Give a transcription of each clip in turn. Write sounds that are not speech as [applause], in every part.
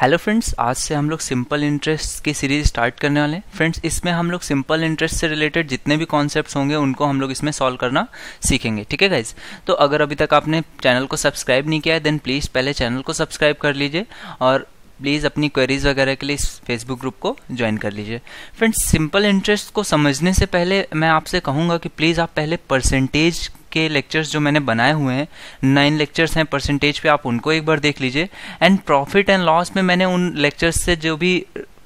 hello friends आज से हम लोग सिंपल इंटरेस्ट की सीरीज स्टार्ट करने वाले हैं फ्रेंड्स इसमें हम लोग सिंपल इंटरेस्ट से रिलेटेड जितने भी कॉन्सेप्ट्स होंगे उनको हम लोग इसमें सॉल्व करना सीखेंगे ठीक है गाइज तो अगर अभी तक आपने चैनल को सब्सक्राइब नहीं किया है देन प्लीज़ पहले चैनल को सब्सक्राइब कर लीजिए और प्लीज़ अपनी क्वेरीज वगैरह के लिए इस फेसबुक ग्रुप को ज्वाइन कर लीजिए फ्रेंड्स सिंपल इंटरेस्ट को समझने से पहले मैं आपसे कहूँगा कि प्लीज़ आप पहले परसेंटेज के लेक्चर्स जो मैंने बनाए हुए हैं नाइन लेक्चर्स हैं परसेंटेज पे आप उनको एक बार देख लीजिए एंड प्रॉफिट एंड लॉस में मैंने उन लेक्चर्स से जो भी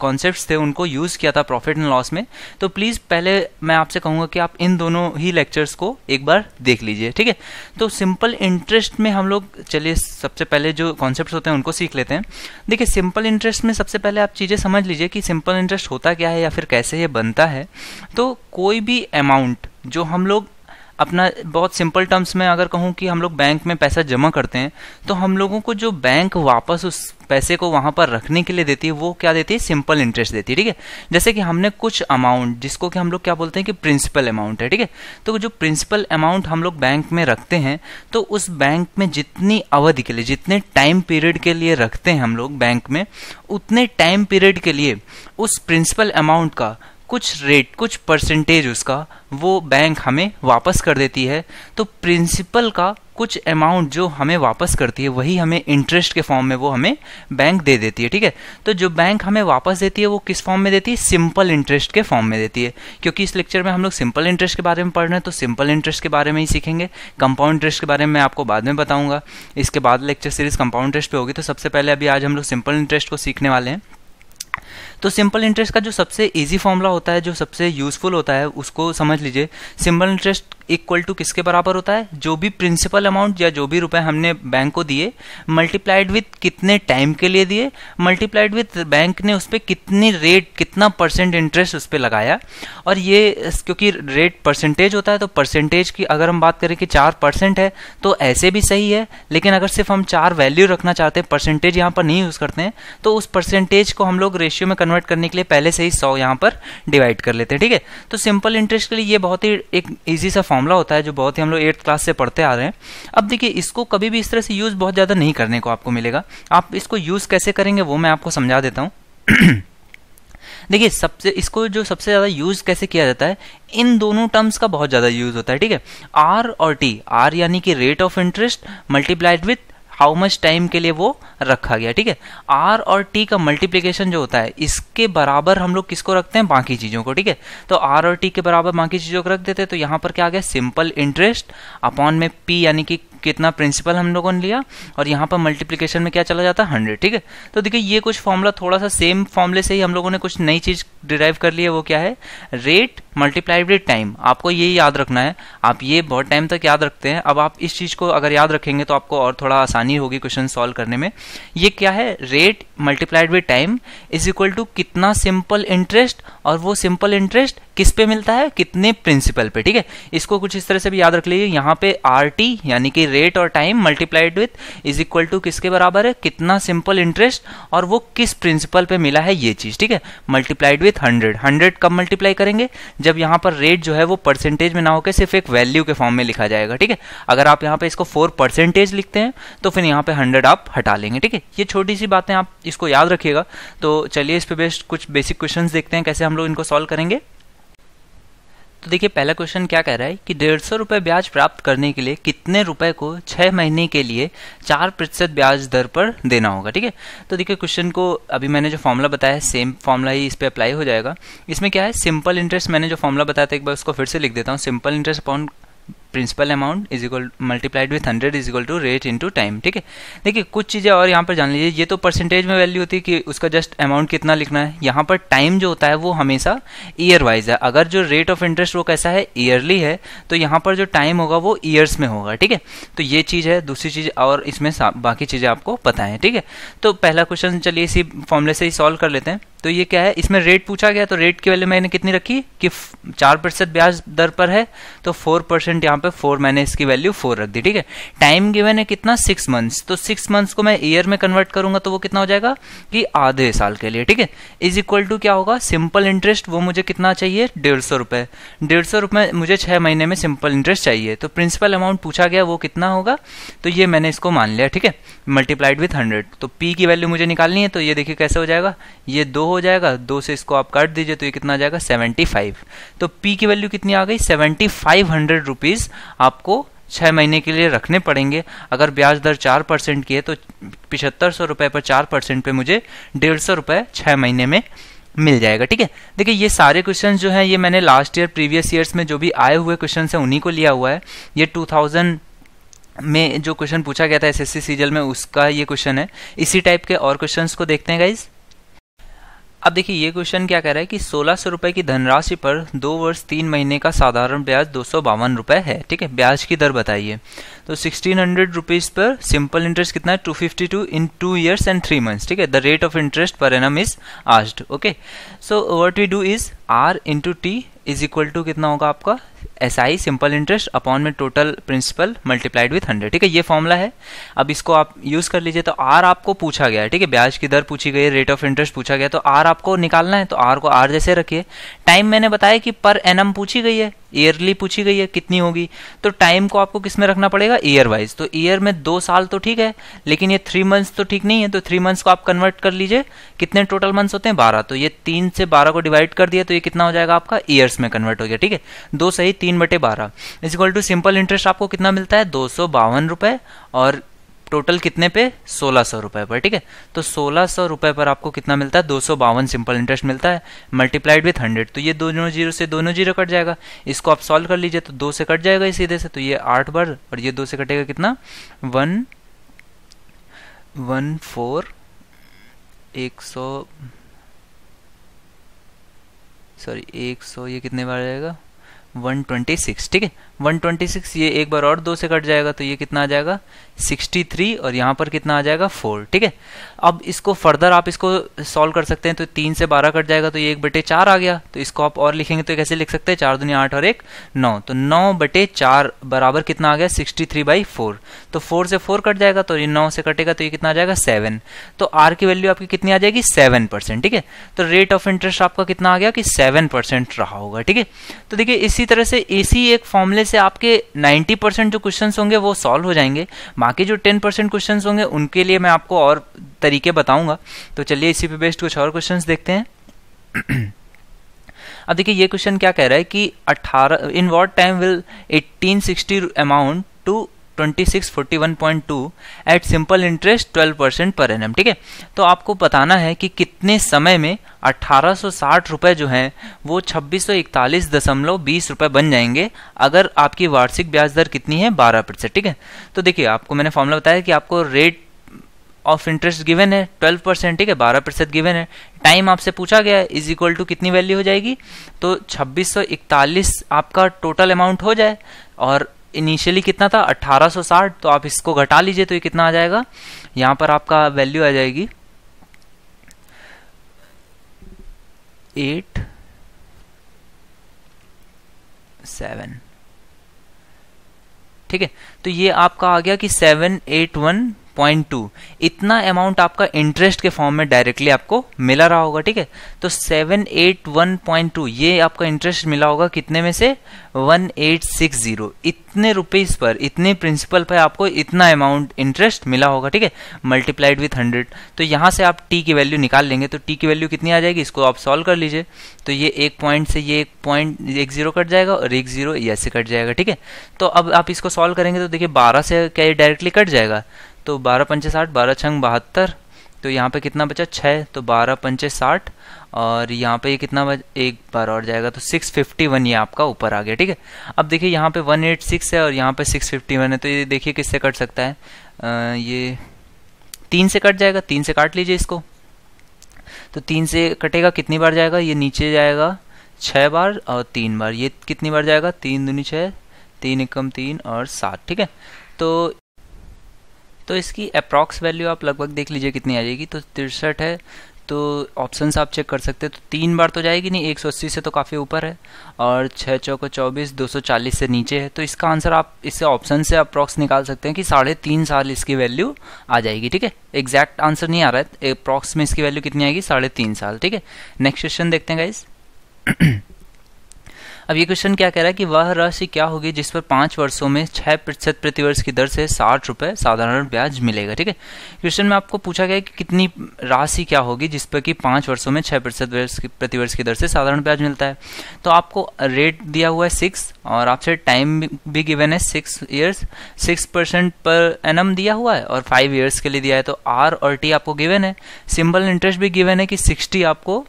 कॉन्सेप्ट्स थे उनको यूज़ किया था प्रॉफिट एंड लॉस में तो प्लीज़ पहले मैं आपसे कहूँगा कि आप इन दोनों ही लेक्चर्स को एक बार देख लीजिए ठीक है तो सिंपल इंटरेस्ट में हम लोग चलिए सबसे पहले जो कॉन्सेप्ट होते हैं उनको सीख लेते हैं देखिए सिंपल इंटरेस्ट में सबसे पहले आप चीज़ें समझ लीजिए कि सिंपल इंटरेस्ट होता क्या है या फिर कैसे ये बनता है तो कोई भी अमाउंट जो हम लोग अपना बहुत सिंपल टर्म्स में अगर कहूँ कि हम लोग बैंक में पैसा जमा करते हैं तो हम लोगों को जो बैंक वापस उस पैसे को वहाँ पर रखने के लिए देती है वो क्या देती है सिंपल इंटरेस्ट देती है ठीक है जैसे कि हमने कुछ अमाउंट जिसको कि हम लोग क्या बोलते हैं कि प्रिंसिपल अमाउंट है ठीक है तो जो प्रिंसिपल अमाउंट हम लोग बैंक में रखते हैं तो उस बैंक में जितनी अवधि के लिए जितने टाइम पीरियड के लिए रखते हैं हम लोग बैंक में उतने टाइम पीरियड के लिए उस प्रिंसिपल अमाउंट का कुछ रेट कुछ परसेंटेज उसका वो बैंक हमें वापस कर देती है तो प्रिंसिपल का कुछ अमाउंट जो हमें वापस करती है वही हमें इंटरेस्ट के फॉर्म में वो हमें बैंक दे देती है ठीक है तो जो बैंक हमें वापस देती है वो किस फॉर्म में देती है सिंपल इंटरेस्ट के फॉर्म में देती है क्योंकि इस लेक्चर में हम लोग सिंपल इंटरेस्ट के बारे में पढ़ रहे हैं तो सिंपल इंटरेस्ट के बारे में ही सीखेंगे कंपाउंड इंटरेस्ट के बारे में मैं आपको बाद में बताऊंगा इसके बाद लेक्चर सीरीज कंपाउंड इंटरेस्ट पे होगी तो सबसे पहले अभी आज हम लोग सिंपल इंटरेस्ट को सीखने वाले हैं तो सिंपल इंटरेस्ट का जो सबसे ईजी फॉर्मूला होता है जो सबसे यूजफुल होता है उसको समझ लीजिए सिंपल इंटरेस्ट इक्वल टू किसके बराबर होता है जो भी प्रिंसिपल अमाउंट या जो भी रुपए हमने बैंक को दिए मल्टीप्लाइड विथ कितने टाइम के लिए दिए मल्टीप्लाइड विथ बैंक ने उस पर कितनी रेट कितना परसेंट इंटरेस्ट उस पर लगाया और ये क्योंकि रेट परसेंटेज होता है तो परसेंटेज की अगर हम बात करें कि चार परसेंट है तो ऐसे भी सही है लेकिन अगर सिर्फ हम चार वैल्यू रखना चाहते हैं परसेंटेज यहाँ पर नहीं यूज़ करते हैं तो उस परसेंटेज को हम लोग रेशियो में कन्वर्ट करने के लिए पहले से ही सौ यहाँ पर डिवाइड कर लेते हैं ठीक है तो सिंपल इंटरेस्ट के लिए ये बहुत ही एक ईजी सा फॉर्मूला होता है जो बहुत ही हम लोग एट्थ क्लास से पढ़ते आ रहे हैं अब देखिए इसको कभी भी इस तरह से यूज़ बहुत ज़्यादा नहीं करने को आपको मिलेगा आप इसको यूज़ कैसे करेंगे वो मैं आपको समझा देता हूँ [clears throat] देखिए सबसे इसको जो सबसे ज़्यादा यूज़ कैसे किया जाता है इन दोनों टर्म्स का बहुत ज़्यादा यूज़ होता है ठीक है आर और टी आर यानी कि rate of interest multiplied with how much time के लिए वो रखा गया ठीक है आर और टी का मल्टीप्लीकेशन जो होता है इसके बराबर हम लोग किसको रखते हैं बाकी चीज़ों को ठीक है तो आर और टी के बराबर बाकी चीज़ों को रख देते हैं तो यहां पर क्या आ गया सिंपल इंटरेस्ट अपॉन में पी यानी कि कितना प्रिंसिपल हम लोगों ने लिया और यहाँ पर मल्टीप्लीकेशन में क्या चला जाता है हंड्रेड ठीक है तो देखिए ये कुछ फॉर्मूला थोड़ा सा सेम फॉर्मूले से ही हम लोगों ने कुछ नई चीज़ डिराइव कर ली है वो क्या है रेट मल्टीप्लाइड विद टाइम आपको ये याद रखना है आप ये बहुत टाइम तक याद रखते हैं अब आप इस चीज़ को अगर याद रखेंगे तो आपको और थोड़ा आसानी होगी क्वेश्चन सॉल्व करने में ये क्या है rate multiplied with time is equal to कितना सिंपल इंटरेस्ट और वो सिंपल इंटरेस्ट किस पे मिलता है कितने प्रिंसिपल पे ठीक है इसको कुछ इस तरह से भी याद रख लीजिए यहाँ पे आर टी यानी कि रेट और time multiplied with is equal to किसके बराबर है कितना सिंपल इंटरेस्ट और वो किस प्रिंसिपल पे मिला है ये चीज ठीक है मल्टीप्लाइड विथ हंड्रेड हंड्रेड कब मल्टीप्लाई करेंगे जब यहाँ पर रेट जो है वो परसेंटेज में ना होकर सिर्फ एक वैल्यू के फॉर्म में लिखा जाएगा ठीक है अगर आप यहाँ पे इसको फोर परसेंटेज लिखते हैं तो फिर यहाँ पे हंड्रेड आप हटा लेंगे ठीक है ये छोटी सी बातें आप इसको याद रखिएगा तो चलिए इस पे बेस्ट कुछ बेसिक क्वेश्चन देखते हैं कैसे हम लोग इनको सॉल्व करेंगे तो देखिए पहला क्वेश्चन क्या कह रहा है कि डेढ़ सौ रुपये ब्याज प्राप्त करने के लिए कितने रुपए को छः महीने के लिए चार प्रतिशत ब्याज दर पर देना होगा ठीक है तो देखिए क्वेश्चन को अभी मैंने जो फॉर्मूला बताया है सेम फॉर्मूला ही इस पर अप्लाई हो जाएगा इसमें क्या है सिंपल इंटरेस्ट मैंने जो फॉर्मूला बताया था एक बार उसको फिर से लिख देता हूँ simple interest upon principal amount is equal multiplied with hundred is equal to rate into time ठीक है देखिए कुछ चीज़ें और यहाँ पर जान लीजिए ये तो परसेंटेज में वैल्यू होती है कि उसका जस्ट अमाउंट कितना लिखना है यहाँ पर टाइम जो होता है वो हमेशा ईयर वाइज है अगर जो रेट ऑफ इंटरेस्ट वो कैसा है ईयरली है तो यहाँ पर जो टाइम होगा वो ईयर्स में होगा ठीक है तो ये चीज़ है दूसरी चीज़ और इसमें बाकी चीज़ें आपको पता है ठीक है तो पहला क्वेश्चन चलिए इसी फॉर्मूले से ही सॉल्व कर लेते हैं तो ये क्या है इसमें रेट पूछा गया तो रेट की वैल्यू मैंने कितनी रखी कि चार प्रतिशत ब्याज दर पर है तो फोर परसेंट यहाँ यहाँ पे फोर मैंने इसकी वैल्यू फोर रख दी ठीक है टाइम गिवन है कितना सिक्स मंथ्स तो सिक्स मंथ्स को मैं ईयर में कन्वर्ट करूंगा तो वो कितना हो जाएगा कि आधे साल के लिए ठीक है इज इक्वल टू क्या होगा सिंपल इंटरेस्ट वो मुझे कितना चाहिए डेढ़ सौ रुपये डेढ़ सौ रुपये मुझे छः महीने में सिंपल इंटरेस्ट चाहिए तो प्रिंसिपल अमाउंट पूछा गया वो कितना होगा तो ये मैंने इसको मान लिया ठीक है मल्टीप्लाइड विथ हंड्रेड तो पी की वैल्यू मुझे निकालनी है तो ये देखिए कैसे हो जाएगा ये दो हो जाएगा दो से इसको आप काट दीजिए तो ये कितना आ जाएगा सेवेंटी तो पी की वैल्यू कितनी आ गई सेवेंटी फाइव हंड्रेड रुपीज़ आपको छः महीने के लिए रखने पड़ेंगे अगर ब्याज दर चार परसेंट की है तो पिछहत्तर सौ रुपये पर चार परसेंट पर मुझे डेढ़ सौ रुपये छः महीने में मिल जाएगा ठीक है देखिए ये सारे क्वेश्चन जो हैं ये मैंने लास्ट ईयर प्रीवियस ईयर्स में जो भी आए हुए क्वेश्चन हैं उन्हीं को लिया हुआ है ये टू थाउजेंड में जो क्वेश्चन पूछा गया था एसएससी सीजल में उसका ये क्वेश्चन है इसी टाइप के और क्वेश्चंस को देखते हैं गाइज़ अब देखिए ये क्वेश्चन क्या कह रहा है कि सोलह सौ रुपए की धनराशि पर दो वर्ष तीन महीने का साधारण ब्याज दो सौ बावन रुपए है ठीक है ब्याज की दर बताइए तो सिक्सटीन हंड्रेड रुपीज़ पर सिंपल इंटरेस्ट कितना है two fifty two in two years and three months ठीक है the rate of interest per annum is asked okay so what we do is R into T is equal to कितना होगा आपका S I simple interest upon में total principal multiplied with hundred ठीक है ये formula है अब इसको आप यूज़ कर लीजिए तो आर आपको पूछा गया है ठीक है ब्याज की दर पूछी गई रेट ऑफ इंटरेस्ट पूछा गया तो आर आपको निकालना है तो आर को आर जैसे रखिए टाइम मैंने बताया कि पर एन पूछी गई है ईयरली पूछी गई है कितनी होगी तो टाइम को आपको किस में रखना पड़ेगा ईयर वाइज तो ईयर में दो साल तो ठीक है लेकिन ये थ्री मंथ्स तो ठीक नहीं है तो थ्री मंथ्स को आप कन्वर्ट कर लीजिए कितने टोटल मंथ्स होते हैं बारह तो ये तीन से बारह को डिवाइड कर दिया तो ये ये कितना हो जाएगा आपका ईयर्स में कन्वर्ट हो गया ठीक है दो सही तीन बटे बारह is equal to simple interest आपको कितना मिलता है दो सौ बावन रुपये और टोटल कितने पे सोलह सौ रुपए पर ठीक है तो सोलह सौ रुपए पर आपको कितना मिलता है दो सौ बावन सिंपल इंटरेस्ट मिलता है मल्टीप्लाइड विथ हंड्रेड तो ये दोनों जीरो से दोनों जीरो कट जाएगा इसको आप सॉल्व कर लीजिए तो दो से कट जाएगा इस सीधे से तो ये आठ बार और ये दो से कटेगा कितना वन वन फोर एक सौ सॉरी एक सौ ये कितने बार जाएगा वन ट्वेंटी सिक्स ठीक है 126 ये एक बार और दो से कट जाएगा तो ये कितना आ जाएगा 63 और यहाँ पर कितना आ जाएगा 4 ठीक है अब इसको फर्दर आप इसको सॉल्व कर सकते हैं तो तीन से बारह कट जाएगा तो ये एक बटे चार आ गया तो इसको आप और लिखेंगे तो कैसे लिख सकते हैं चार दुनिया आठ और एक नौ तो नौ बटे चार बराबर कितना आ गया सिक्सटी थ्री बाई फोर तो फोर से फोर कट जाएगा तो ये नौ से कटेगा तो ये कितना आ जाएगा सेवन तो आर की वैल्यू आपकी कितनी आ जाएगी सेवन परसेंट ठीक है तो रेट ऑफ इंटरेस्ट आपका कितना आ गया कि सेवन परसेंट रहा होगा ठीक है तो देखिए इसी तरह से इसी एक फॉर्मूले से आपके 90 परसेंट जो क्वेश्चन होंगे वो सॉल्व हो जाएंगे बाकी जो 10 परसेंट क्वेश्चन होंगे उनके लिए मैं आपको और तरीके बताऊंगा तो चलिए इसी पे बेस्ड कुछ और क्वेश्चन देखते हैं [clears throat] अब देखिए ये क्वेश्चन क्या कह रहा है कि 18 in what time will 1860 amount to 2641.2 at simple interest 12 percent per annum ठीक है तो आपको बताना है कि कितने समय में अट्ठारह रुपए जो हैं वो छब्बीस रुपए बन जाएंगे अगर आपकी वार्षिक ब्याज दर कितनी है 12 परसेंट ठीक है तो देखिए आपको मैंने फॉर्मूला बताया कि आपको रेट ऑफ इंटरेस्ट गिवन है 12 परसेंट ठीक है 12 परसेंट गिवन है टाइम आपसे पूछा गया है इज इक्वल टू कितनी वैल्यू हो जाएगी तो 2641 आपका टोटल अमाउंट हो जाए और इनिशियली कितना था 1860 तो आप इसको घटा लीजिए तो ये कितना आ जाएगा यहां पर आपका वैल्यू आ जाएगी एट सेवन ठीक है तो ये आपका आ गया कि seven eight one point two इतना अमाउंट आपका इंटरेस्ट के फॉर्म में डायरेक्टली आपको मिला रहा होगा ठीक है तो seven eight one point two ये आपका इंटरेस्ट मिला होगा कितने में से वन एट सिक्स जीरो इतने रुपीज पर इतने प्रिंसिपल पर आपको इतना अमाउंट इंटरेस्ट मिला होगा ठीक है मल्टीप्लाइड विथ हंड्रेड तो यहाँ से आप टी की वैल्यू निकाल लेंगे तो टी की वैल्यू कितनी आ जाएगी इसको आप सॉल्व कर लीजिए तो ये एक पॉइंट से ये एक पॉइंट एक जीरो कट जाएगा और एक जीरो ऐसे कट जाएगा ठीक है तो अब आप इसको सॉल्व करेंगे तो देखिए बारह से क्या ये डायरेक्टली कट जाएगा तो बारह पंचे साठ बारह छंग बहत्तर तो यहाँ पे कितना बचा छः तो बारह पंचे साठ और यहाँ पे ये कितना बच एक बार और जाएगा तो सिक्स फिफ्टी वन ये आपका ऊपर आ गया ठीक है अब देखिए यहाँ पे वन एट सिक्स है और यहाँ पे सिक्स फिफ्टी वन है तो ये देखिए किससे कट सकता है आ, ये तीन से कट जाएगा तीन से काट लीजिए इसको तो तीन से कटेगा कितनी बार जाएगा ये नीचे जाएगा छः बार और तीन बार ये कितनी बार जाएगा तीन दूनी छः तीन एकम तीन और सात ठीक है तो तो इसकी अप्रॉक्स वैल्यू आप लगभग देख लीजिए कितनी आ जाएगी तो तिरसठ है तो ऑप्शंस आप चेक कर सकते हैं तो तीन बार तो जाएगी नहीं एक से तो काफ़ी ऊपर है और छः चौको चौबीस दो से नीचे है तो इसका आंसर आप इससे ऑप्शन से अप्रॉक्स निकाल सकते हैं कि साढ़े तीन साल इसकी वैल्यू आ जाएगी ठीक है एग्जैक्ट आंसर नहीं आ रहा है अप्रॉक्स में इसकी वैल्यू कितनी आएगी साढ़े तीन साल ठीक है नेक्स्ट क्वेश्चन देखते हैं गाइज़ [clears throat] अब ये क्वेश्चन क्या कह रहा है कि वह राशि क्या होगी जिस पर पांच वर्षों में छह प्रतिशत प्रतिवर्ष की दर से साठ रुपए साधारण ब्याज मिलेगा ठीक है क्वेश्चन में आपको पूछा गया कि कितनी राशि क्या होगी जिस पर कि पांच वर्षों में छह प्रतिशत प्रतिवर्ष की दर से साधारण ब्याज मिलता है तो आपको रेट दिया हुआ है सिक्स और आपसे टाइम भी गिवेन है six years six percent per annum दिया हुआ है और फाइव ईयर्स के लिए दिया है तो आर और टी आपको गिवेन है सिंपल इंटरेस्ट भी गिवेन है कि सिक्सटी आपको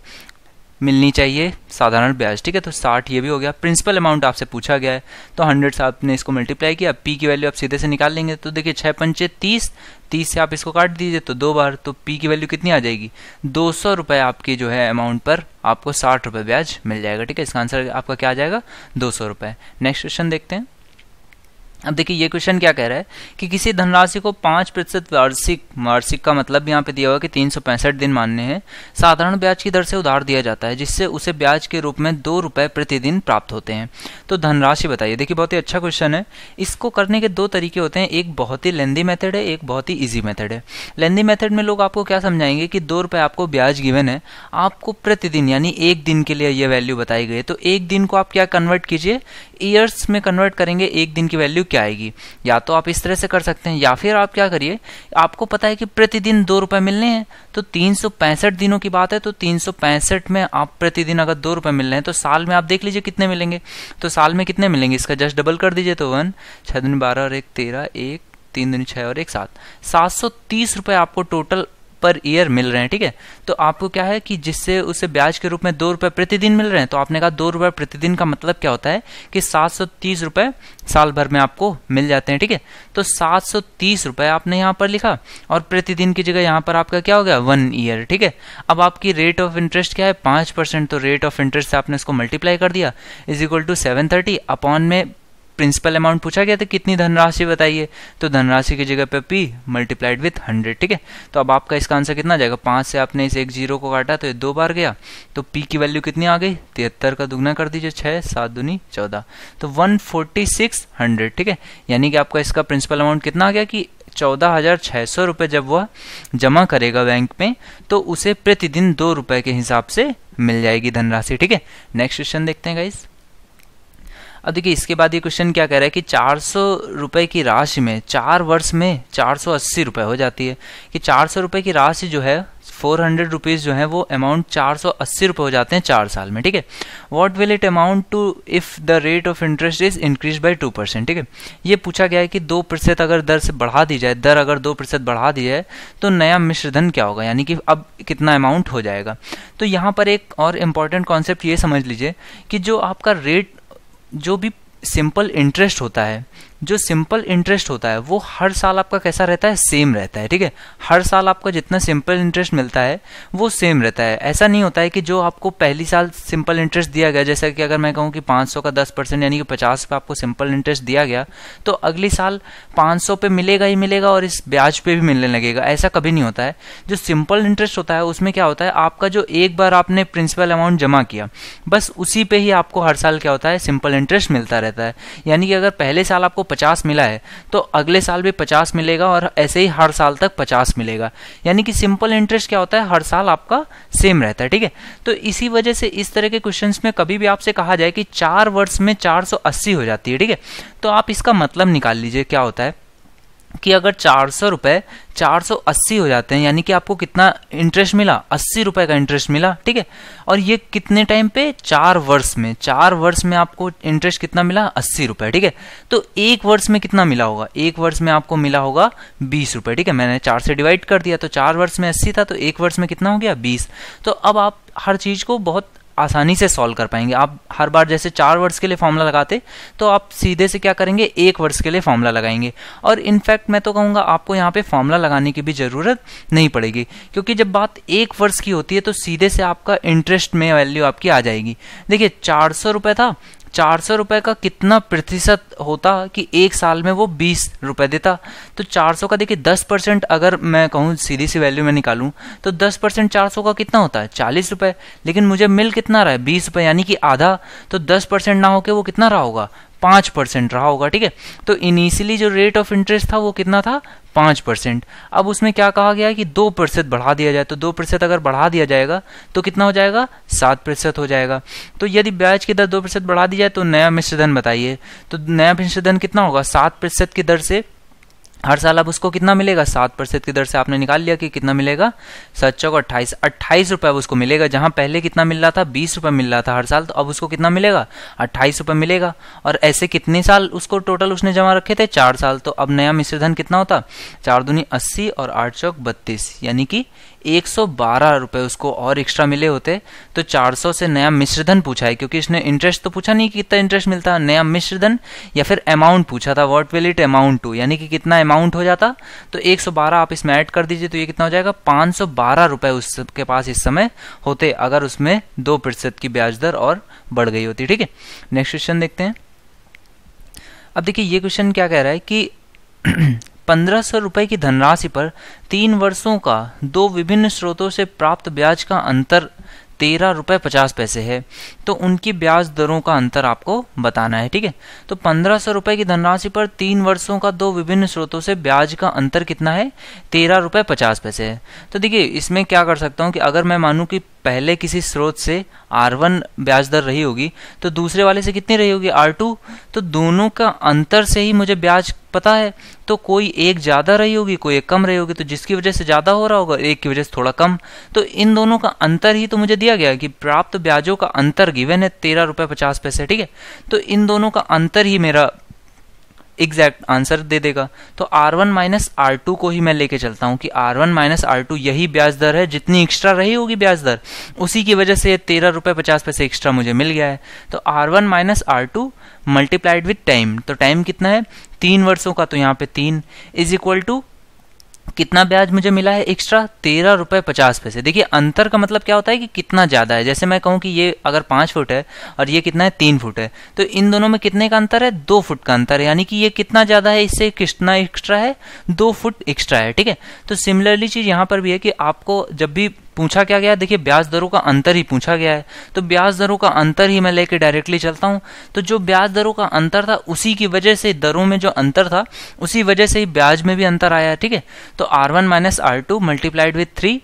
मिलनी चाहिए साधारण ब्याज ठीक है तो साठ ये भी हो गया प्रिंसिपल अमाउंट आपसे पूछा गया है तो हंड्रेड से आपने इसको मल्टीप्लाई किया पी की वैल्यू आप सीधे से निकाल लेंगे तो देखिए छः पंचे तीस तीस से आप इसको काट दीजिए तो दो बार तो पी की वैल्यू कितनी आ जाएगी दो सौ रुपये आपकी जो है अमाउंट पर आपको साठ रुपये ब्याज मिल जाएगा ठीक है इसका आंसर आपका क्या आ जाएगा दो सौ रुपये नेक्स्ट क्वेश्चन देखते हैं अब देखिए ये क्वेश्चन क्या कह रहा है कि किसी धनराशि को पांच प्रतिशत वार्षिक वार्षिक का मतलब यहाँ पे दिया हुआ कि तीन सौ पैंसठ दिन मानने हैं साधारण ब्याज की दर से उधार दिया जाता है जिससे उसे ब्याज के रूप में दो रुपए प्रतिदिन प्राप्त होते हैं तो धनराशि बताइए देखिए बहुत ही अच्छा क्वेश्चन है इसको करने के दो तरीके होते हैं एक बहुत ही लेंदी मैथड है एक बहुत ही ईजी मैथड है लेंदी मैथड में लोग आपको क्या समझाएंगे कि दो रुपये आपको ब्याज गिवन है आपको प्रतिदिन यानी एक दिन के लिए यह वैल्यू बताई गई तो एक दिन को आप क्या कन्वर्ट कीजिए ईयर्स में कन्वर्ट करेंगे एक दिन की वैल्यू क्या आएगी या तो आप इस तरह से कर सकते हैं या फिर आप क्या करिए आपको पता है कि प्रतिदिन दो रुपए मिलने हैं तो तीन दिनों की बात है तो तीन में आप प्रतिदिन अगर दो रुपए मिल रहे हैं तो साल में आप देख लीजिए कितने मिलेंगे तो साल में कितने मिलेंगे इसका जस्ट डबल कर दीजिए तो वन छह दिन बारह और एक तेरह एक तीन दिन छह और एक सात सात सौ तीस रुपए आपको टोटल पर ईयर मिल रहे हैं ठीक है तो आपको क्या है कि जिससे उसे ब्याज के रूप में दो रुपए प्रतिदिन मिल रहे हैं तो आपने कहा दो रुपए प्रतिदिन का मतलब क्या होता है कि सात सौ तीस रुपए साल भर में आपको मिल जाते हैं ठीक है तो सात सौ तीस रुपए आपने यहां पर लिखा और प्रतिदिन की जगह यहां पर आपका क्या हो गया वन ईयर ठीक है अब आपकी रेट ऑफ इंटरेस्ट क्या है पांच परसेंट तो रेट ऑफ इंटरेस्ट से आपने इसको मल्टीप्लाई कर दिया is equal to seven thirty upon में प्रिंसिपल अमाउंट पूछा गया था कितनी धनराशि बताइए तो धनराशि की जगह पे पी मल्टीप्लाइड विथ हंड्रेड ठीक है तो अब आपका इसका आंसर कितना जाएगा पांच से आपने इस एक जीरो को काटा तो ये दो बार गया तो पी की वैल्यू कितनी आ गई तिहत्तर का दुगना कर दीजिए छह सात दुनी चौदह तो वन फोर्टी सिक्स हंड्रेड ठीक है यानी कि आपका इसका प्रिंसिपल अमाउंट कितना आ गया कि चौदह हजार छह सौ रुपए जब वह जमा करेगा बैंक में तो उसे प्रतिदिन दो रुपए के हिसाब से मिल जाएगी धनराशि ठीक है नेक्स्ट क्वेश्चन देखते हैं गाइज़ अब देखिए इसके बाद ये क्वेश्चन क्या कह रहा है कि चार सौ रुपये की राशि में चार वर्ष में चार सौ अस्सी रुपये हो जाती है कि चार सौ रुपये की राशि जो है फोर हंड्रेड रुपीज़ जो है वो अमाउंट चार सौ अस्सी रुपये हो जाते हैं चार साल में ठीक है what will it amount to if the rate of interest is increase by two percent ठीक है ये पूछा गया है कि दो प्रतिशत अगर दर से बढ़ा दी जाए दर अगर दो प्रतिशत बढ़ा दी जाए तो नया मिश्रधन क्या होगा यानी कि अब कितना अमाउंट हो जाएगा तो यहाँ पर एक और इम्पॉर्टेंट कॉन्सेप्ट ये समझ लीजिए कि जो आपका रेट जो भी सिंपल इंटरेस्ट होता है जो सिंपल इंटरेस्ट होता है वो हर साल आपका कैसा रहता है सेम रहता है ठीक है हर साल आपका जितना सिंपल इंटरेस्ट मिलता है वो सेम रहता है ऐसा नहीं होता है कि जो आपको पहली साल सिंपल इंटरेस्ट दिया गया जैसा कि अगर मैं कहूँ कि 500 का 10 परसेंट यानी कि 50 पे आपको सिंपल इंटरेस्ट दिया गया तो अगले साल पाँच पे मिलेगा ही मिलेगा और इस ब्याज पर भी मिलने लगेगा ऐसा कभी नहीं होता है जो सिंपल इंटरेस्ट होता है उसमें क्या होता है आपका जो एक बार आपने प्रिंसिपल अमाउंट जमा किया बस उसी पर ही आपको हर साल क्या होता है सिंपल इंटरेस्ट मिलता रहता है यानी कि अगर पहले साल आपको पचास मिला है तो अगले साल भी पचास मिलेगा और ऐसे ही हर साल तक पचास मिलेगा यानी कि सिंपल इंटरेस्ट क्या होता है हर साल आपका सेम रहता है ठीक है तो इसी वजह से इस तरह के क्वेश्चन में कभी भी आपसे कहा जाए कि चार वर्ष में चार हो जाती है ठीक है तो आप इसका मतलब निकाल लीजिए क्या होता है कि अगर चार सौ रुपए चार सौ अस्सी हो जाते हैं यानी कि आपको कितना इंटरेस्ट मिला अस्सी रुपए का इंटरेस्ट मिला ठीक है और ये कितने टाइम पे चार वर्ष में चार वर्ष में आपको इंटरेस्ट कितना मिला अस्सी रुपए ठीक है तो एक वर्ष में कितना मिला होगा एक वर्ष में आपको मिला होगा बीस रुपए ठीक है मैंने चार से डिवाइड कर दिया तो चार वर्ष में अस्सी था तो एक वर्ष में कितना हो गया बीस तो अब आप हर चीज़ को बहुत आसानी से सॉल्व कर पाएंगे आप हर बार जैसे चार वर्ड्स के लिए फॉर्मूला लगाते तो आप सीधे से क्या करेंगे एक वर्ड्स के लिए फॉर्मूला लगाएंगे और इनफैक्ट मैं तो कहूँगा आपको यहाँ पे फॉर्मूला लगाने की भी ज़रूरत नहीं पड़ेगी क्योंकि जब बात एक वर्ड्स की होती है तो सीधे से आपका इंटरेस्ट में वैल्यू आपकी आ जाएगी देखिए चार सौ था चार सौ रुपये का कितना प्रतिशत होता कि एक साल में वो बीस रुपये देता तो चार सौ का देखिए दस परसेंट अगर मैं कहूँ सीधी सी वैल्यू में निकालूँ तो दस परसेंट चार सौ का कितना होता है चालीस रुपये लेकिन मुझे मिल कितना रहा है बीस रुपये यानी कि आधा तो दस परसेंट ना होकर वो कितना रहा होगा पाँच परसेंट रहा होगा ठीक है तो इनिशियली जो रेट ऑफ इंटरेस्ट था वो कितना था पांच परसेंट अब उसमें क्या कहा गया है कि दो प्रतिशत बढ़ा दिया जाए तो दो प्रतिशत अगर बढ़ा दिया जाएगा तो कितना हो जाएगा सात प्रतिशत हो जाएगा तो यदि ब्याज की दर दो प्रतिशत बढ़ा दी जाए तो नया मिश्रधन बताइए तो नया मिश्रधन कितना होगा सात प्रतिशत की दर से हर साल अब उसको कितना मिलेगा सात प्रतिशत की दर से आपने निकाल लिया कि कितना मिलेगा सात चौक अट्ठाईस अट्ठाईस अब उसको मिलेगा जहां पहले कितना मिल रहा था बीस रुपए मिल रहा था हर साल तो अब उसको कितना मिलेगा अट्ठाईस रुपए मिलेगा और ऐसे कितने साल उसको टोटल उसने जमा रखे थे चार साल तो अब नया मिश्रधन कितना होता चार दुनी अस्सी और आठ चौक बत्तीस यानी कि एक सौ उसको और एक्स्ट्रा मिले होते तो 400 से नया मिश्रधन पूछा है क्योंकि इसने इंटरेस्ट तो पूछा नहीं कि कितना इंटरेस्ट मिलता नया मिश्रधन या फिर अमाउंट पूछा था what will it amount to यानी कि कितना अमाउंट हो जाता तो 112 आप इसमें ऐड कर दीजिए तो ये कितना हो जाएगा पाँच सौ उसके पास इस समय होते अगर उसमें दो की ब्याज दर और बढ़ गई होती ठीक है नेक्स्ट क्वेश्चन देखते हैं अब देखिए ये क्वेश्चन क्या कह रहा है कि [clears throat] पंद्रह सौ रुपये की धनराशि पर तीन वर्षों का दो विभिन्न स्रोतों से प्राप्त ब्याज का अंतर तेरह रुपये पचास पैसे है तो उनकी ब्याज दरों का अंतर आपको बताना है ठीक है तो पंद्रह सौ रुपये की धनराशि पर तीन वर्षों का दो विभिन्न स्रोतों से ब्याज का अंतर कितना है तेरह रुपये पचास पैसे है तो देखिए इसमें क्या कर सकता हूँ कि अगर मैं मानूँ कि पहले किसी स्रोत से आर वन ब्याज दर रही होगी तो दूसरे वाले से कितनी रही होगी आर टू तो दोनों का अंतर से ही मुझे ब्याज पता है तो कोई एक ज़्यादा रही होगी कोई एक कम रही होगी तो जिसकी वजह से ज़्यादा हो रहा होगा एक की वजह से थोड़ा कम तो इन दोनों का अंतर ही तो मुझे दिया गया कि प्राप्त ब्याजों का अंतर गिवेन है तेरह रुपये पचास पैसे ठीक है तो इन दोनों का अंतर ही मेरा एग्जैक्ट आंसर दे देगा तो R one minus R two को ही मैं लेके चलता हूँ कि R one minus R two यही ब्याज दर है जितनी एक्स्ट्रा रही होगी ब्याज दर उसी की वजह से तेरह रुपये पचास पैसे एक्स्ट्रा मुझे मिल गया है तो R one minus R two multiplied with time तो टाइम कितना है तीन वर्षों का तो यहाँ पे तीन इज इक्वल टू कितना ब्याज मुझे मिला है एक्स्ट्रा तेरह रुपये पचास पैसे देखिए अंतर का मतलब क्या होता है कि कितना ज़्यादा है जैसे मैं कहूँ कि ये अगर पाँच फुट है और ये कितना है तीन फुट है तो इन दोनों में कितने का अंतर है दो फुट का अंतर है यानी कि ये कितना ज़्यादा है इससे कितना एक्स्ट्रा है दो फुट एक्स्ट्रा है ठीक है तो सिमिलरली चीज़ यहाँ पर भी है कि आपको जब भी पूछा क्या गया देखिए ब्याज दरों का अंतर ही पूछा गया है तो ब्याज दरों का अंतर ही मैं लेके डायरेक्टली चलता हूँ तो जो ब्याज दरों का अंतर था उसी की वजह से दरों में जो अंतर था उसी वजह से ही ब्याज में भी अंतर आया ठीक है तो R one minus R two multiplied with three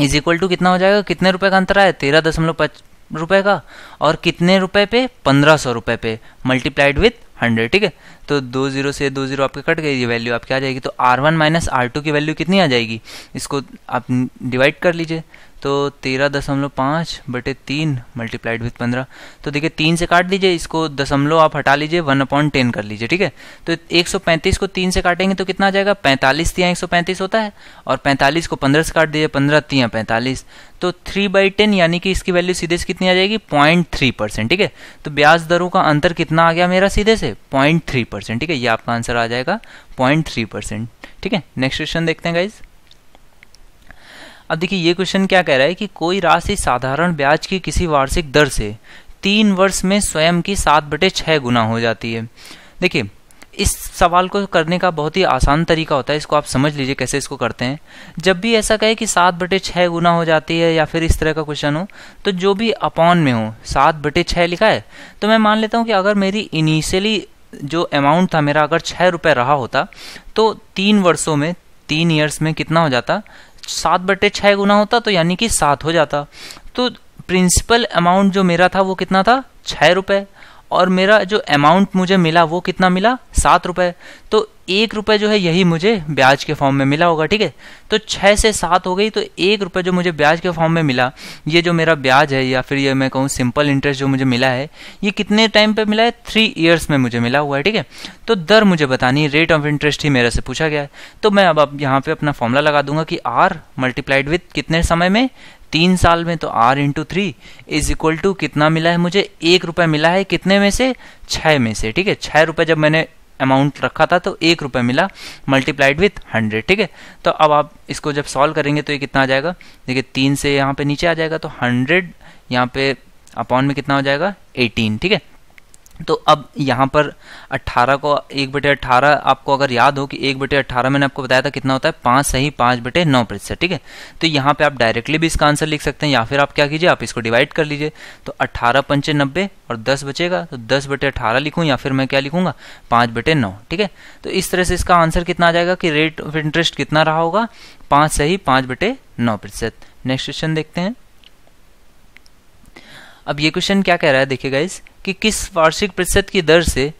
is equal to कितना हो जाएगा कितने रुपए का अंतर आया तेरह दशमलव रुपए का और कितने रुपए पे पंद्रह सौ रुपए पे मल्टीप्लाइड विथ हंड्रेड ठीक है तो दो जीरो से दो जीरो आपके कट गई ये वैल्यू आपकी आ जाएगी तो R one minus R two की वैल्यू कितनी आ जाएगी इसको आप डिवाइड कर लीजिए तो तेरह दशमलव पाँच बटे तीन मल्टीप्लाइड विथ पंद्रह तो देखिए तीन से काट दीजिए इसको दशमलव आप हटा लीजिए वन अपॉइंट टेन कर लीजिए ठीक है तो एक सौ पैंतीस को तीन से काटेंगे तो कितना आ जाएगा पैंतालीस तिया एक सौ पैंतीस होता है और पैंतालीस को पंद्रह से काट दीजिए पंद्रह तिया पैंतालीस तो थ्री बाई टेन यानी कि इसकी वैल्यू सीधे से कितनी आ जाएगी पॉइंट थ्री परसेंट ठीक है तो ब्याज दरों का अंतर कितना आ गया मेरा सीधे से पॉइंट थ्री परसेंट ठीक है ये आपका आंसर आ जाएगा पॉइंट थ्री परसेंट ठीक है नेक्स्ट क्वेश्चन देखते हैं गाइज़ अब देखिए ये क्वेश्चन क्या कह रहा है कि कोई राशि साधारण ब्याज की किसी वार्षिक दर से तीन वर्ष में स्वयं की सात बटे छः गुना हो जाती है देखिए इस सवाल को करने का बहुत ही आसान तरीका होता है इसको आप समझ लीजिए कैसे इसको करते हैं जब भी ऐसा कहे कि सात बटे छः गुना हो जाती है या फिर इस तरह का क्वेश्चन हो तो जो भी अपॉन में हो सात बटे छः लिखा है तो मैं मान लेता हूँ कि अगर मेरी इनिशियली जो अमाउंट था मेरा अगर छः रुपये रहा होता तो तीन वर्षों में तीन ईयर्स में कितना हो जाता सात बटे छः गुना होता तो यानी कि सात हो जाता तो प्रिंसिपल अमाउंट जो मेरा था वो कितना था छः रुपये और मेरा जो अमाउंट मुझे मिला वो कितना मिला सात रुपये तो एक रुपये जो है यही मुझे ब्याज के फॉर्म में मिला होगा ठीक है तो छः से सात हो गई तो एक रुपये जो मुझे ब्याज के फॉर्म में मिला ये जो मेरा ब्याज है या फिर ये मैं कहूँ सिंपल इंटरेस्ट जो मुझे मिला है ये कितने टाइम पे मिला है थ्री ईयर्स में मुझे मिला हुआ है ठीक है तो दर मुझे बतानी रेट ऑफ इंटरेस्ट ही मेरे से पूछा गया है तो मैं अब अब यहाँ पर अपना फॉर्मूला लगा दूंगा कि आर मल्टीप्लाइड विथ कितने समय में तीन साल में तो R into three is equal to कितना मिला है मुझे एक रुपये मिला है कितने में से छः में से ठीक है छः रुपये जब मैंने अमाउंट रखा था तो एक रुपये मिला मल्टीप्लाइड विथ हंड्रेड ठीक है तो अब आप इसको जब सॉल्व करेंगे तो ये कितना आ जाएगा देखिए तीन से यहाँ पे नीचे आ जाएगा तो हंड्रेड यहाँ पे अपॉन में कितना हो जाएगा एटीन ठीक है तो अब यहाँ पर 18 को एक बटे अट्ठारह आपको अगर याद हो कि एक बटे अट्ठारह मैंने आपको बताया था कितना होता है पाँच सही पाँच बटे नौ प्रतिशत ठीक है तो यहाँ पे आप डायरेक्टली भी इसका आंसर लिख सकते हैं या फिर आप क्या कीजिए आप इसको डिवाइड कर लीजिए तो अट्ठारह पंचे नब्बे और दस बचेगा तो दस बटे अट्ठारह लिखूँ या फिर मैं क्या लिखूँगा पाँच बटे नौ ठीक है तो इस तरह से इसका आंसर कितना आ जाएगा कि रेट ऑफ इंटरेस्ट कितना रहा होगा पाँच सही पाँच बटे नौ प्रतिशत नेक्स्ट क्वेश्चन देखते हैं अब ये क्वेश्चन क्या कह रहा है देखिए इस कि किस वार्षिक प्रतिशत की दर से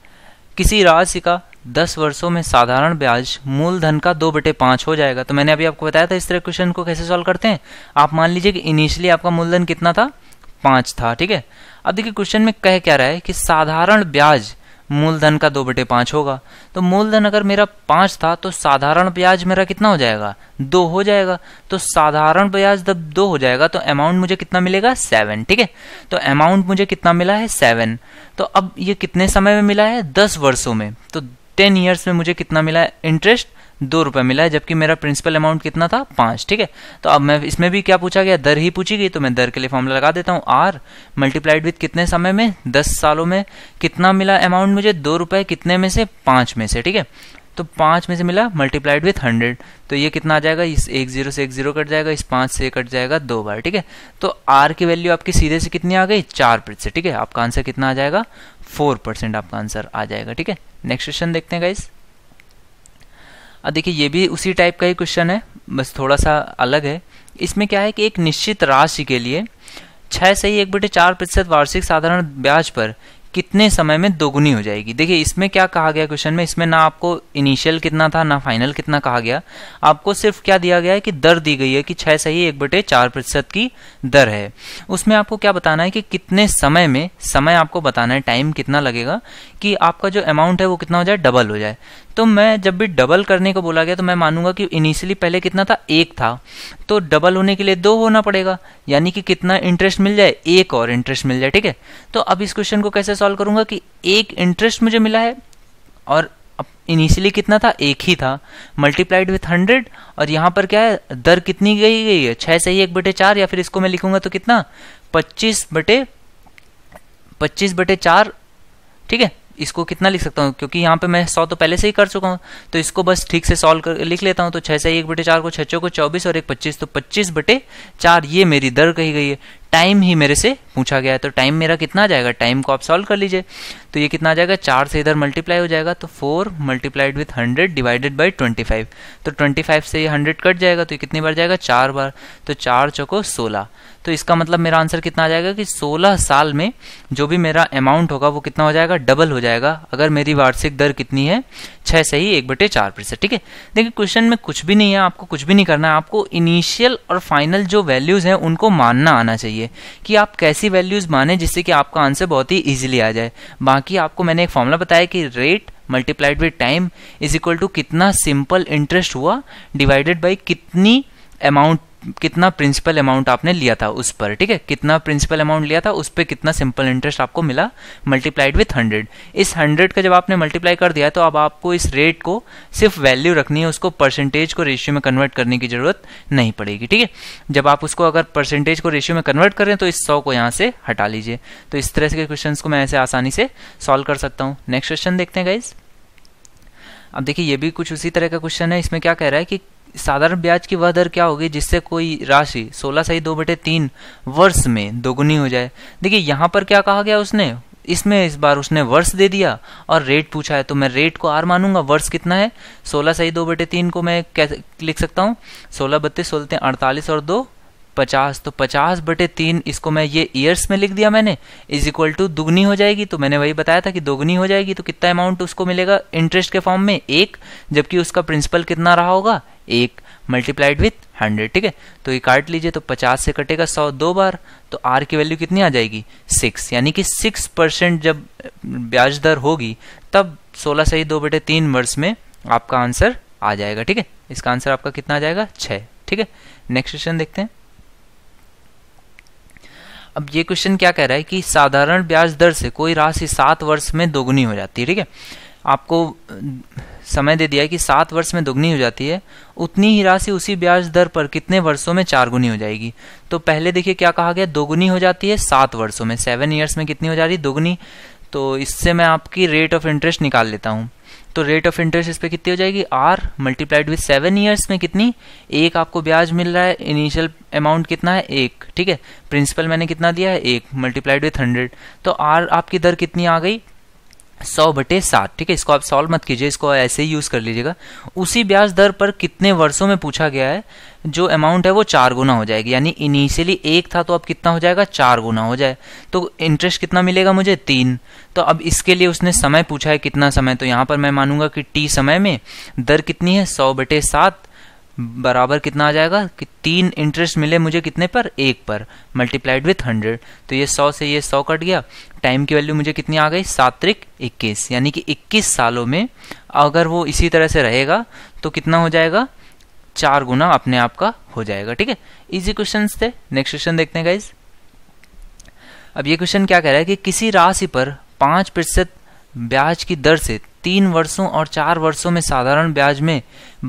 किसी राशि का दस वर्षों में साधारण ब्याज मूलधन का दो बटे पाँच हो जाएगा तो मैंने अभी आपको बताया था इस तरह क्वेश्चन को कैसे सॉल्व करते हैं आप मान लीजिए कि इनिशियली आपका मूलधन कितना था पाँच था ठीक है अब देखिए क्वेश्चन में कह क्या रहा है कि साधारण ब्याज मूलधन का दो बटे पाँच होगा तो मूलधन अगर मेरा पाँच था तो साधारण ब्याज मेरा कितना हो जाएगा दो हो जाएगा तो साधारण ब्याज जब दो हो जाएगा तो अमाउंट मुझे कितना मिलेगा सेवन ठीक है तो अमाउंट मुझे कितना मिला है सेवन तो अब ये कितने समय में मिला है दस वर्षों में तो टेन ईयर्स में मुझे कितना मिला है इंटरेस्ट दो रुपए मिला है जबकि मेरा प्रिंसिपल अमाउंट कितना था पांच ठीक है तो अब मैं इसमें भी क्या पूछा गया दर ही पूछी गई तो मैं दर के लिए फॉर्मूला लगा देता हूँ आर मल्टीप्लाइड विथ कितने समय में दस सालों में कितना मिला अमाउंट मुझे दो रुपए कितने में से पांच में से ठीक है तो पांच में से मिला मल्टीप्लाइड विथ हंड्रेड तो ये कितना आ जाएगा इस एक जीरो से एक जीरो कट जाएगा इस पांच से कट जाएगा दो बार ठीक है तो आर की वैल्यू आपकी सीधे से कितनी आ गई चार प्रतिशत ठीक है आपका आंसर कितना आ जाएगा फोर परसेंट आपका आंसर आ जाएगा ठीक है नेक्स्ट क्वेश्चन देखते हैं गाइस अब देखिए ये भी उसी टाइप का ही क्वेश्चन है बस थोड़ा सा अलग है इसमें क्या है कि एक निश्चित राशि के लिए छः से ही एक बटे चार प्रतिशत वार्षिक साधारण ब्याज पर कितने समय में दोगुनी हो जाएगी देखिए इसमें क्या कहा गया क्वेश्चन में इसमें ना आपको इनिशियल कितना था ना फाइनल कितना कहा गया आपको सिर्फ क्या दिया गया है कि दर दी गई है कि छह सही एक बटे चार प्रतिशत की दर है उसमें आपको क्या बताना है कि कितने समय में समय आपको बताना है टाइम कितना लगेगा कि आपका जो अमाउंट है वो कितना हो जाए डबल हो जाए तो मैं जब भी डबल करने को बोला गया तो मैं मानूंगा कि इनिशियली पहले कितना था एक था तो डबल होने के लिए दो होना पड़ेगा यानी कि कितना इंटरेस्ट मिल जाए एक और इंटरेस्ट मिल जाए ठीक है तो अब इस क्वेश्चन को कैसे सॉल्व करूंगा कि एक इंटरेस्ट मुझे मिला है और इनिशियली कितना था एक ही था मल्टीप्लाइड विथ हंड्रेड और यहाँ पर क्या है दर कितनी गई गई है छह से ही एक बटे चार या फिर इसको मैं लिखूंगा तो कितना पच्चीस बटे पच्चीस बटे चार ठीक है इसको कितना लिख सकता हूँ क्योंकि यहाँ पे मैं सौ तो पहले से ही कर चुका हूँ तो इसको बस ठीक से सॉल्व कर लिख लेता हूँ तो छः से एक बटे चार को छः को चौबीस और एक पच्चीस तो पच्चीस बटे चार ये मेरी दर कही गई है टाइम ही मेरे से पूछा गया है तो टाइम मेरा कितना आ जाएगा टाइम को आप सॉल्व कर लीजिए तो ये कितना आ जाएगा चार से इधर मल्टीप्लाई हो जाएगा तो four multiplied with hundred divided by twenty five तो ट्वेंटी फाइव से ये हंड्रेड कट जाएगा तो ये कितनी बार जाएगा चार बार तो चार चौको सोलह तो इसका मतलब मेरा आंसर कितना आ जाएगा कि सोलह साल में जो भी मेरा अमाउंट होगा वो कितना हो जाएगा डबल हो जाएगा अगर मेरी वार्षिक दर कितनी है छः से ही एक बटे चार प्रतिशत ठीक है देखिए क्वेश्चन में कुछ भी नहीं है आपको कुछ भी नहीं करना है आपको इनिशियल और फाइनल जो वैल्यूज़ हैं उनको मानना आना चाहिए कि आप कैसी वैल्यूज़ माने जिससे कि आपका आंसर बहुत ही ईजिली आ जाए बाकी आपको मैंने एक फॉर्मूला बताया कि rate multiplied with time is equal to कितना सिंपल इंटरेस्ट हुआ डिवाइडेड बाई कितनी अमाउंट कितना प्रिंसिपल अमाउंट आपने लिया था उस पर ठीक है कितना प्रिंसिपल अमाउंट लिया था उस पर कितना सिंपल इंटरेस्ट आपको मिला मल्टीप्लाइड विथ हंड्रेड इस हंड्रेड का जब आपने मल्टीप्लाई कर दिया तो अब आपको इस रेट को सिर्फ वैल्यू रखनी है उसको परसेंटेज को रेशियो में कन्वर्ट करने की जरूरत नहीं पड़ेगी ठीक है जब आप उसको अगर परसेंटेज को रेशियो में कन्वर्ट करें तो इस सौ को यहाँ से हटा लीजिए तो इस तरह के क्वेश्चन को मैं ऐसे आसानी से सॉल्व कर सकता हूँ नेक्स्ट क्वेश्चन देखते हैं गाइज़ अब देखिए ये भी कुछ उसी तरह का क्वेश्चन है इसमें क्या कह रहा है कि साधारण ब्याज की वह दर क्या होगी जिससे कोई राशि सोलह सही दो बटे तीन वर्ष में दोगुनी हो जाए देखिए यहाँ पर क्या कहा गया उसने इसमें इस बार उसने वर्ष दे दिया और रेट पूछा है तो मैं रेट को आर मानूंगा वर्ष कितना है सोलह सही दो बटे तीन को मैं कैसे लिख सकता हूँ सोलह बत्तीस सोलते अड़तालीस और दो पचास तो पचास बटे तीन इसको मैं ये ईयर्स में लिख दिया मैंने इज इक्वल टू दुगनी हो जाएगी तो मैंने वही बताया था कि दोगुनी हो जाएगी तो कितना अमाउंट उसको मिलेगा इंटरेस्ट के फॉर्म में एक जबकि उसका प्रिंसिपल कितना रहा होगा एक मल्टीप्लाइड विथ हंड्रेड ठीक है तो ये काट लीजिए तो पचास से कटेगा सौ दो बार तो आर की वैल्यू कितनी आ जाएगी सिक्स यानी कि सिक्स परसेंट जब ब्याज दर होगी तब सोलह सही दो बटे तीन वर्ष में आपका आंसर आ जाएगा ठीक है इसका आंसर आपका कितना आ जाएगा छः ठीक है नेक्स्ट क्वेश्चन देखते हैं अब ये क्वेश्चन क्या कह रहा है कि साधारण ब्याज दर से कोई राशि सात वर्ष में दोगुनी हो जाती है ठीक है आपको समय दे दिया है कि सात वर्ष में दोगुनी हो जाती है उतनी ही राशि उसी ब्याज दर पर कितने वर्षों में चार गुनी हो जाएगी तो पहले देखिए क्या कहा गया दोगुनी हो जाती है सात वर्षों में सेवन ईयर्स में कितनी हो जा रही दोगुनी तो इससे मैं आपकी रेट ऑफ इंटरेस्ट निकाल लेता हूँ तो रेट ऑफ इंटरेस्ट इस पर कितनी हो जाएगी R multiplied with seven years में कितनी एक आपको ब्याज मिल रहा है इनिशियल अमाउंट कितना है एक ठीक है प्रिंसिपल मैंने कितना दिया है एक मल्टीप्लाइड विथ हंड्रेड तो आर आपकी दर कितनी आ गई सौ बटे सात ठीक है इसको आप सॉल्व मत कीजिए इसको ऐसे ही यूज़ कर लीजिएगा उसी ब्याज दर पर कितने वर्षों में पूछा गया है जो अमाउंट है वो चार गुना हो जाएगी यानी इनिशियली एक था तो अब कितना हो जाएगा चार गुना हो जाए तो इंटरेस्ट कितना मिलेगा मुझे तीन तो अब इसके लिए उसने समय पूछा है कितना समय तो यहाँ पर मैं मानूंगा कि टी समय में दर कितनी है सौ बटे सात बराबर कितना आ जाएगा कि तीन इंटरेस्ट मिले मुझे कितने पर एक पर मल्टीप्लाइड विथ हंड्रेड तो ये सौ से ये सौ कट गया टाइम की वैल्यू मुझे कितनी आ गई सात्रिक इक्कीस यानी कि इक्कीस सालों में अगर वो इसी तरह से रहेगा तो कितना हो जाएगा चार गुना अपने आप का हो जाएगा ठीक है इजी क्वेश्चन थे नेक्स्ट क्वेश्चन देखते हैं गाइज अब ये क्वेश्चन क्या कह रहा है कि किसी राशि पर पांच प्रतिशत ब्याज की दर से तीन वर्षों और चार वर्षों में साधारण ब्याज में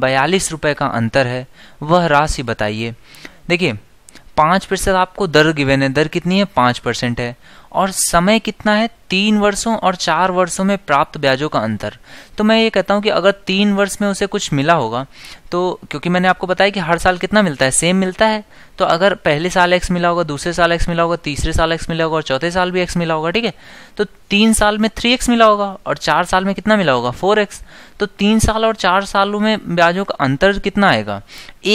बयालीस रुपये का अंतर है वह राशि बताइए देखिए पाँच प्रतिशत आपको दर गिवेन है दर कितनी है पाँच परसेंट है और समय कितना है तीन वर्षों और चार वर्षों में प्राप्त ब्याजों का अंतर तो मैं ये कहता हूँ कि अगर तीन वर्ष में उसे कुछ मिला होगा तो क्योंकि मैंने आपको बताया कि हर साल कितना मिलता है सेम मिलता है तो अगर पहले साल एक्स मिला होगा दूसरे साल एक्स मिला होगा तीसरे साल एक्स मिला होगा और चौथे साल भी एक्स मिला होगा ठीक है तो तीन साल में थ्री एक्स मिला होगा और चार साल में कितना मिला होगा फोर एक्स तो तीन साल और चार सालों में ब्याजों का अंतर कितना आएगा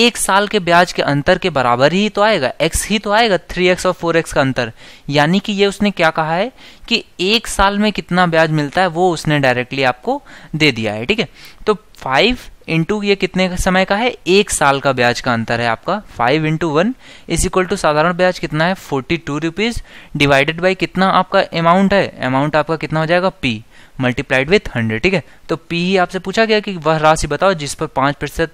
एक साल के ब्याज के अंतर के बराबर ही तो आएगा एक्स ही तो आएगा थ्री एक्स और फोर एक्स का अंतर यानी कि ये उसने उसने क्या कहा है कि एक साल में कितना ब्याज मिलता है वो उसने डायरेक्टली आपको दे दिया है ठीक है तो फाइव इंटू ये कितने समय का है एक साल का ब्याज का अंतर है आपका five into one is equal to साधारण ब्याज कितना है forty two rupees divided by कितना आपका अमाउंट है अमाउंट आपका कितना हो जाएगा पी मल्टीप्लाइड विथ हंड्रेड ठीक है तो पी ही आपसे पूछा गया कि वह राशि बताओ जिस पर पांच प्रतिशत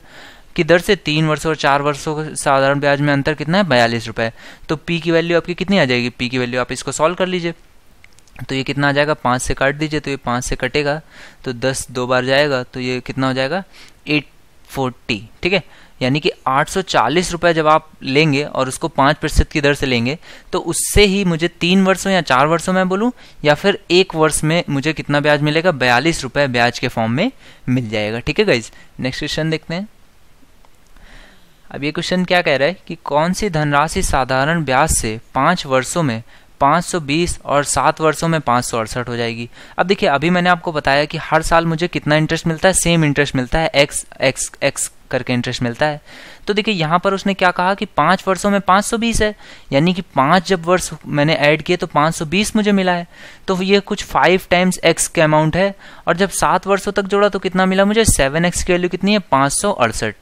की दर से तीन वर्षों और चार वर्षों के साधारण ब्याज में अंतर कितना है बयालीस रुपये तो पी की वैल्यू आपकी कितनी आ जाएगी पी की वैल्यू आप इसको सॉल्व कर लीजिए तो ये कितना आ जाएगा पाँच से काट दीजिए तो ये पाँच से कटेगा तो दस दो बार जाएगा तो ये कितना हो जाएगा एट फोर्टी ठीक है यानी कि आठ सौ चालीस रुपये जब आप लेंगे और उसको पाँच प्रतिशत की दर से लेंगे तो उससे ही मुझे तीन वर्षों या चार वर्षों में बोलूँ या फिर एक वर्ष में मुझे कितना ब्याज मिलेगा बयालीस रुपये ब्याज के फॉर्म में मिल जाएगा ठीक है गाइज नेक्स्ट क्वेश्चन देखते हैं अब ये क्वेश्चन क्या कह रहा है कि कौन सी धनराशि साधारण ब्याज से पाँच वर्षों में 520 और सात वर्षों में पाँच हो जाएगी अब देखिए अभी मैंने आपको बताया कि हर साल मुझे कितना इंटरेस्ट मिलता है सेम इंटरेस्ट मिलता है एक्स एक्स एक्स करके इंटरेस्ट मिलता है तो देखिए यहाँ पर उसने क्या कहा कि पाँच वर्षों में 520 है यानी कि पाँच जब वर्ष मैंने ऐड किए तो 520 मुझे मिला है तो ये कुछ फाइव टाइम्स एक्स के अमाउंट है और जब सात वर्षों तक जोड़ा तो कितना मिला मुझे सेवन एक्स की वैल्यू कितनी है पाँच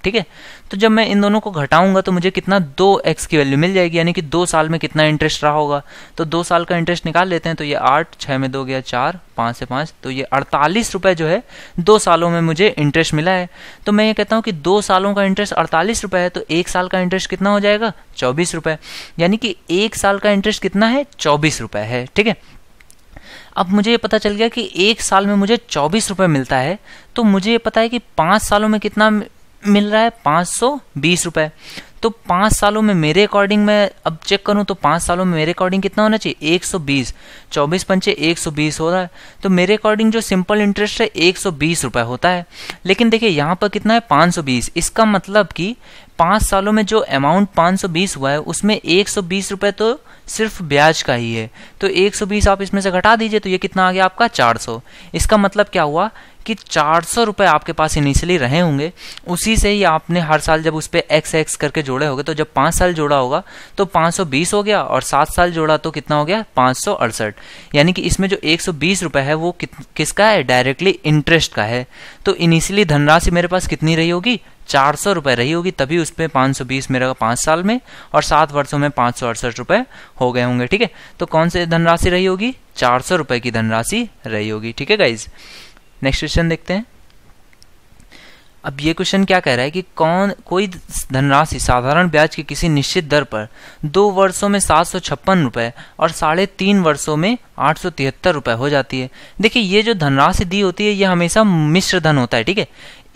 ठीक है तो जब मैं इन दोनों को घटाऊंगा तो मुझे कितना दो एक्स की वैल्यू मिल जाएगी यानी कि दो साल में कितना इंटरेस्ट रहा होगा तो दो साल का इंटरेस्ट निकाल लेते हैं तो ये आठ छः में दो गया चार पाँच से पाँच तो ये अड़तालीस रुपये जो है दो सालों में मुझे इंटरेस्ट मिला है तो मैं ये कहता हूँ कि दो सालों का इंटरेस्ट अड़तालीस रुपये है तो एक साल का इंटरेस्ट कितना हो जाएगा चौबीस रुपये यानी कि एक साल का इंटरेस्ट कितना है चौबीस रुपये है ठीक है अब मुझे ये पता चल गया कि एक साल में मुझे चौबीस रुपये मिलता है तो मुझे ये पता है कि पाँच सालों में कितना मिल रहा है पाँच सौ बीस रुपये तो पांच सालों में मेरे अकॉर्डिंग में अब चेक करूं तो पांच सालों में मेरे अकॉर्डिंग कितना होना चाहिए 120 चौबीस पंचे एक हो रहा है तो मेरे अकॉर्डिंग जो सिंपल इंटरेस्ट है एक सौ होता है लेकिन देखिए यहां पर कितना है 520 इसका मतलब कि पाँच सालों में जो अमाउंट 520 हुआ है उसमें एक सौ तो सिर्फ ब्याज का ही है तो 120 आप इसमें से घटा दीजिए तो ये कितना आ गया आपका 400 इसका मतलब क्या हुआ कि चार सौ रुपये आपके पास इनिशियली रहे होंगे उसी से ही आपने हर साल जब उस पर एक्स एक्स करके जोड़े होंगे तो जब पाँच साल जोड़ा होगा तो 520 हो गया और सात साल जोड़ा तो कितना हो गया पाँच सौ अड़सठ यानी कि इसमें जो एक सौ बीस रुपये है वो कि, किसका है डायरेक्टली इंटरेस्ट का है तो इनिशियली धनराशि मेरे पास कितनी रही होगी चार सौ रुपये रही होगी तभी उस पर पाँच सौ बीस मेरा पाँच साल में और सात वर्षों में पाँच सौ अड़सठ रुपये हो गए होंगे ठीक है तो कौन सी धनराशि रही होगी चार सौ रुपये की धनराशि रही होगी ठीक है गाइज नेक्स्ट क्वेश्चन देखते हैं अब ये क्वेश्चन क्या कह रहा है कि कौन कोई धनराशि साधारण ब्याज की किसी निश्चित दर पर दो वर्षों में सात सौ छप्पन रुपये और साढ़े तीन वर्षों में आठ सौ तिहत्तर रुपये हो जाती है देखिए ये जो धनराशि दी होती है ये हमेशा मिश्र धन होता है ठीक है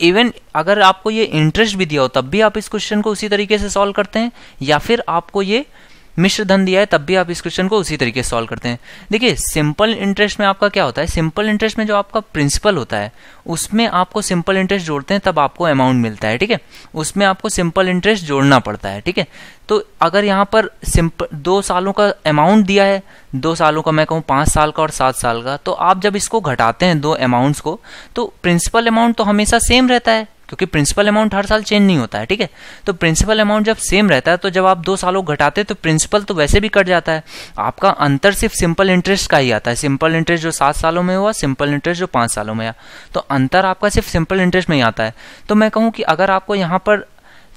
इवन अगर आपको ये इंटरेस्ट भी दिया हो तब भी आप इस क्वेश्चन को उसी तरीके से सॉल्व करते हैं या फिर आपको ये मिश्र धन दिया है तब भी आप इस क्वेश्चन को उसी तरीके से सॉल्व करते हैं देखिए सिंपल इंटरेस्ट में आपका क्या होता है सिंपल इंटरेस्ट में जो आपका प्रिंसिपल होता है उसमें आपको सिंपल इंटरेस्ट जोड़ते हैं तब आपको अमाउंट मिलता है ठीक है उसमें आपको सिंपल इंटरेस्ट जोड़ना पड़ता है ठीक है तो अगर यहाँ पर सिंपल दो सालों का अमाउंट दिया है दो सालों का मैं कहूँ पाँच साल का और सात साल का तो आप जब इसको घटाते हैं दो अमाउंट्स को तो प्रिंसिपल अमाउंट तो हमेशा सेम रहता है क्योंकि प्रिंसिपल अमाउंट हर साल चेंज नहीं होता है ठीक है तो प्रिंसिपल अमाउंट जब सेम रहता है तो जब आप दो सालों घटाते तो प्रिंसिपल तो वैसे भी कट जाता है आपका अंतर सिर्फ सिंपल इंटरेस्ट का ही आता है सिंपल इंटरेस्ट जो सात सालों में हुआ सिंपल इंटरेस्ट जो पाँच सालों में आया तो अंतर आपका सिर्फ सिंपल इंटरेस्ट में ही आता है तो मैं कहूँ कि अगर आपको यहाँ पर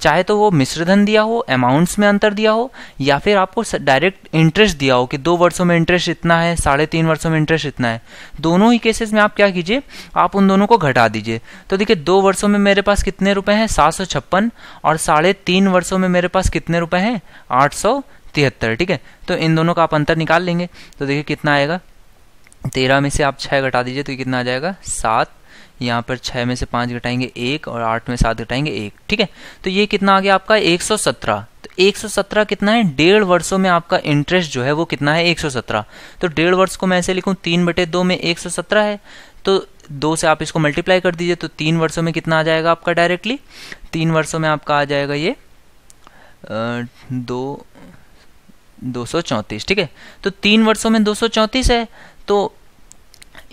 चाहे तो वो मिश्रधन दिया हो अमाउंट्स में अंतर दिया हो या फिर आपको डायरेक्ट इंटरेस्ट दिया हो कि दो वर्षों में इंटरेस्ट इतना है साढ़े तीन वर्षों में इंटरेस्ट इतना है दोनों ही केसेस में आप क्या कीजिए आप उन दोनों को घटा दीजिए तो देखिए दो वर्षों में मेरे पास कितने रुपए हैं सात सौ छप्पन और साढ़े तीन वर्षों में मेरे पास कितने रुपए हैं आठ सौ तिहत्तर ठीक है तो इन दोनों का आप अंतर निकाल लेंगे तो देखिए कितना आएगा तेरह में से आप छः घटा दीजिए तो कितना आ जाएगा सात यहाँ पर छः में से पाँच घटाएंगे एक और आठ में सात घटाएंगे एक ठीक है तो ये कितना आ गया आपका एक सौ सत्रह तो एक सौ सत्रह कितना है डेढ़ वर्षों में आपका इंटरेस्ट जो है वो कितना है एक सौ सत्रह तो डेढ़ वर्ष को मैं ऐसे लिखूँ तीन बटे दो में एक सौ सत्रह है तो दो से आप इसको मल्टीप्लाई कर दीजिए तो तीन वर्षों में कितना आ जाएगा आपका डायरेक्टली तीन वर्षों में आपका आ जाएगा ये दो दो सौ चौंतीस ठीक है तो तीन वर्षों में दो सौ चौंतीस है तो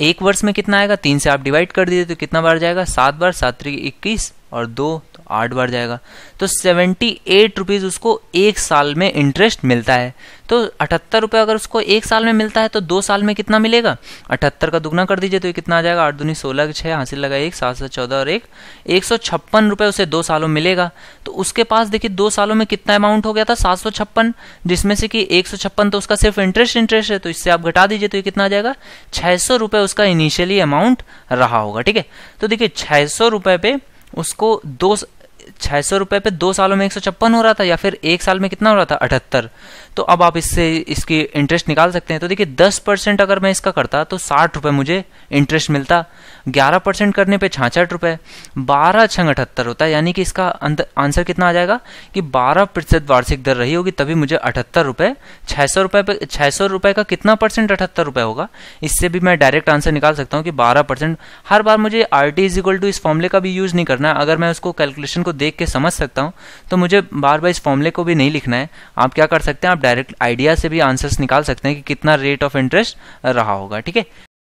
एक वर्ष में कितना आएगा तीन से आप डिवाइड कर दीजिए तो कितना बार जाएगा सात बार सात तरीके इक्कीस और दो तो आठ बार जाएगा तो सेवेंटी एट रुपीज़ उसको एक साल में इंटरेस्ट मिलता है तो अठहत्तर रुपये अगर उसको एक साल में मिलता है तो दो साल में कितना मिलेगा अठहत्तर का दुगना कर दीजिए तो ये कितना आ जाएगा आठ दूनी सोलह छः हासिल लगा एक सात सौ चौदह और एक एक सौ छप्पन रुपये उसे दो सालों में मिलेगा तो उसके पास देखिए दो सालों में कितना अमाउंट हो गया था सात सौ छप्पन जिसमें से कि एक सौ छप्पन तो उसका सिर्फ इंटरेस्ट इंटरेस्ट है तो इससे आप घटा दीजिए तो ये कितना आ जाएगा छः सौ रुपये उसका इनिशियली अमाउंट रहा होगा ठीक है तो देखिए छः सौ रुपये पे उसको दो छः सौ रुपये पे दो सालों में एक सौ छप्पन हो रहा था या फिर एक साल में कितना हो रहा था अठहत्तर तो अब आप इससे इसकी इंटरेस्ट निकाल सकते हैं तो देखिए दस परसेंट अगर मैं इसका करता तो साठ रुपये मुझे इंटरेस्ट मिलता ग्यारह परसेंट करने पे छाछठ रुपये बारह छंग अठहत्तर होता है यानी कि इसका आंसर कितना आ जाएगा कि बारह प्रतिशत वार्षिक दर रही होगी तभी मुझे अठहत्तर रुपये छः सौ रुपये छः सौ रुपये का कितना परसेंट अठहत्तर रुपये होगा इससे भी मैं डायरेक्ट आंसर निकाल सकता हूँ कि बारह परसेंट हर बार मुझे R T is equal to इस फॉर्मूले का भी यूज़ नहीं करना है अगर मैं उसको कैलकुलेशन को देख के समझ सकता हूँ तो मुझे बार बार इस फॉर्मूले को भी नहीं लिखना है आप क्या कर सकते हैं आप डायरेक्ट आइडिया से भी आंसर्स निकाल सकते हैं कि कितना रेट ऑफ इंटरेस्ट रहा होगा ठीक है